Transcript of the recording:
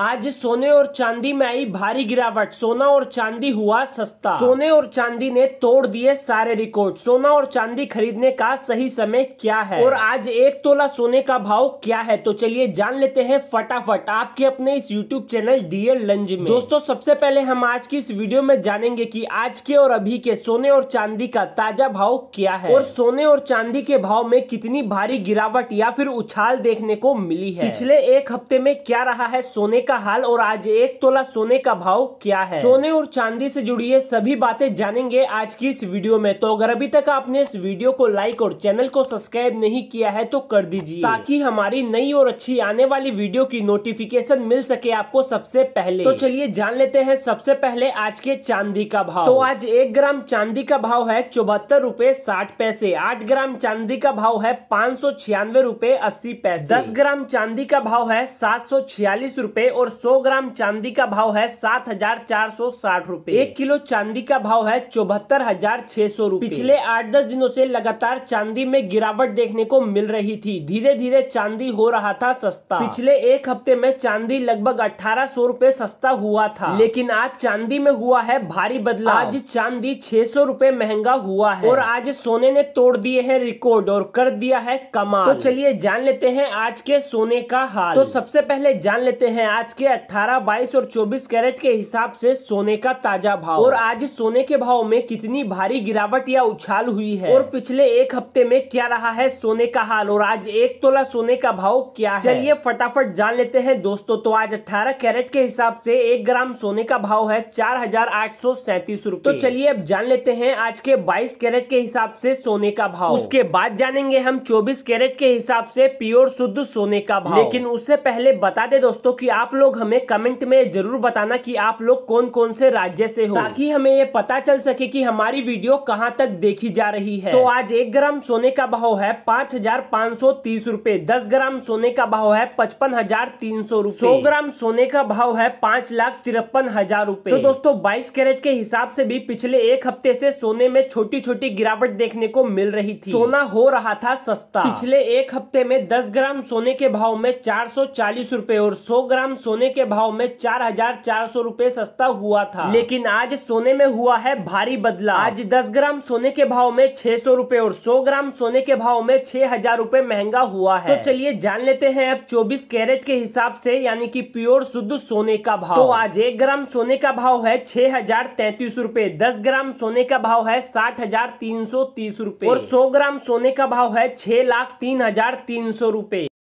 आज सोने और चांदी में आई भारी गिरावट सोना और चांदी हुआ सस्ता सोने और चांदी ने तोड़ दिए सारे रिकॉर्ड सोना और चांदी खरीदने का सही समय क्या है और आज एक तोला सोने का भाव क्या है तो चलिए जान लेते हैं फटाफट आपके अपने इस यूट्यूब चैनल डीएल लंज में दोस्तों सबसे पहले हम आज की इस वीडियो में जानेंगे की आज के और अभी के सोने और चांदी का ताजा भाव क्या है और सोने और चांदी के भाव में कितनी भारी गिरावट या फिर उछाल देखने को मिली है पिछले एक हफ्ते में क्या रहा है सोने का हाल और आज एक तोला सोने का भाव क्या है सोने और चांदी से जुड़ी ये सभी बातें जानेंगे आज की इस वीडियो में तो अगर अभी तक आपने इस वीडियो को लाइक और चैनल को सब्सक्राइब नहीं किया है तो कर दीजिए ताकि हमारी नई और अच्छी आने वाली वीडियो की नोटिफिकेशन मिल सके आपको सबसे पहले तो चलिए जान लेते हैं सबसे पहले आज के चांदी का भाव तो आज एक ग्राम चांदी का भाव है चौहत्तर रूपए साठ पैसे आठ ग्राम चांदी का भाव है पाँच सौ छियानवे रूपए अस्सी पैसे दस ग्राम चांदी का भाव है सात सौ छियालीस रूपए और सौ ग्राम चांदी का भाव है सात हजार चार सौ साठ रूपए एक किलो चांदी का भाव है चौहत्तर हजार छह सौ रूपए पिछले आठ दस दिनों से लगातार चांदी में गिरावट देखने को मिल रही थी धीरे धीरे चांदी हो रहा था सस्ता पिछले एक हफ्ते में चांदी लगभग अठारह सौ रूपए सस्ता हुआ था लेकिन आज चांदी में हुआ है भारी बदलाव आज चांदी छह सौ रूपए महंगा हुआ है और आज सोने ने तोड़ दिए है रिकॉर्ड और कर दिया है कमाल तो चलिए जान लेते हैं आज के सोने का हाल तो सबसे पहले जान लेते हैं आज आज के 18, 22 और 24 कैरेट के हिसाब से सोने का ताजा भाव और आज सोने के भाव में कितनी भारी गिरावट या उछाल हुई है और पिछले एक हफ्ते में क्या रहा है सोने का हाल और आज एक तोला सोने का भाव क्या है चलिए फटाफट जान लेते हैं दोस्तों तो आज अठारह कैरेट के हिसाब से एक ग्राम सोने का भाव है चार हजार आठ सौ रूपए तो चलिए अब जान लेते हैं आज के बाईस कैरेट के हिसाब से सोने का भाव उसके बाद जानेंगे हम चौबीस कैरेट के हिसाब से प्योर शुद्ध सोने का भाव लेकिन उससे पहले बता दे दोस्तों की आप आप लोग हमें कमेंट में जरूर बताना कि आप लोग कौन कौन से राज्य से हो ताकि हमें ये पता चल सके कि हमारी वीडियो कहाँ तक देखी जा रही है तो आज एक ग्राम सोने का भाव है पाँच हजार पाँच सौ तीस रूपए दस ग्राम सोने का भाव है पचपन हजार तीन सौ रूपए सौ ग्राम सोने का भाव है पाँच लाख तिरपन हजार रूपए तो दोस्तों बाईस कैरेट के हिसाब से भी पिछले एक हफ्ते से सोने में छोटी छोटी गिरावट देखने को मिल रही थी सोना हो रहा था सस्ता पिछले एक हफ्ते में दस ग्राम सोने के भाव में चार सौ चालीस रूपए और सौ ग्राम सोने के भाव में चार हजार चार सौ रूपए सस्ता हुआ था लेकिन आज सोने में हुआ है भारी बदला आज दस ग्राम सोने के भाव में छह सौ रूपए और सौ ग्राम सोने के भाव में छह हजार रूपए महंगा हुआ है तो चलिए जान लेते हैं अब चौबीस कैरेट के हिसाब से यानी कि प्योर शुद्ध सोने का भाव तो आज एक ग्राम सोने का भाव है छह हजार तैतीस रूपए दस ग्राम सोने का भाव है साठ हजार तीन सौ तीस रूपए और सौ ग्राम सोने का भाव है छह लाख तीन हजार तीन सौ रूपए